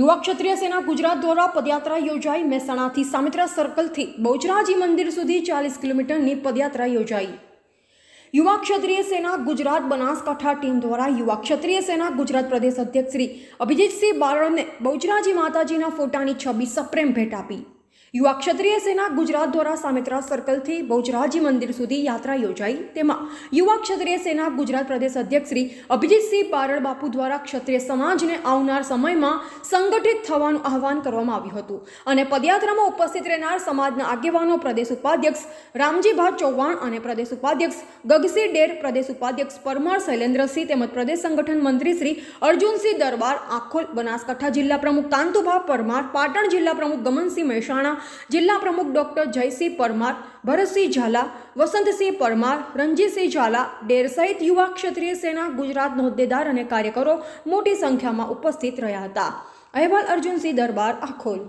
યુવા ક્ષત્રિય સેના ગુજરાત દ્વારા પદયાત્રા યોજાઈ મહેસાણાથી સામિત્રા સર્કલથી બહુચરાજી મંદિર સુધી ચાલીસ કિલોમીટરની પદયાત્રા યોજાઈ યુવા ક્ષત્રિય સેના ગુજરાત બનાસકાંઠા ટીમ દ્વારા યુવા ક્ષત્રિય સેના ગુજરાત પ્રદેશ અધ્યક્ષ શ્રી અભિજીતસિંહ બારડને બહુચરાજી માતાજીના ફોટાની છબી સપ્રેમ ભેટ આપી યુવા ક્ષત્રિય સેના ગુજરાત દ્વારા સામેત્રા સર્કલથી બહુજરાજી મંદિર સુધી યાત્રા યોજાઈ તેમાં યુવા ક્ષત્રિય સેના ગુજરાત પ્રદેશ અધ્યક્ષ શ્રી અભિજીતસિંહ બારડ બાપુ દ્વારા ક્ષત્રિય સમાજને આવનાર સમયમાં સંગઠિત થવાનું આહવાન કરવામાં આવ્યું હતું અને પદયાત્રામાં ઉપસ્થિત રહેનાર સમાજના આગેવાનો પ્રદેશ ઉપાધ્યક્ષ રામજીભા ચૌહાણ અને પ્રદેશ ઉપાધ્યક્ષ ગગસિંહ ડેર પ્રદેશ ઉપાધ્યક્ષ પરમાર શૈલેન્દ્રસિંહ તેમજ પ્રદેશ સંગઠન મંત્રી શ્રી અર્જુનસિંહ દરબાર આખોલ બનાસકાંઠા જિલ્લા પ્રમુખ કાંતુભા પરમાર પાટણ જિલ્લા પ્રમુખ ગમનસિંહ મહેસાણા જિલ્લા પ્રમુખ ડોક્ટર જયસિંહ પરમાર ભરતસિંહ ઝાલા વસંતસિંહ પરમાર રણજીતસિંહ ઝાલા ડેર સહિત યુવા ક્ષત્રિય સેના ગુજરાત હોદ્દેદાર અને કાર્યકરો મોટી સંખ્યામાં ઉપસ્થિત રહ્યા હતા અહેવાલ અર્જુનસિંહ દરબાર આખોલ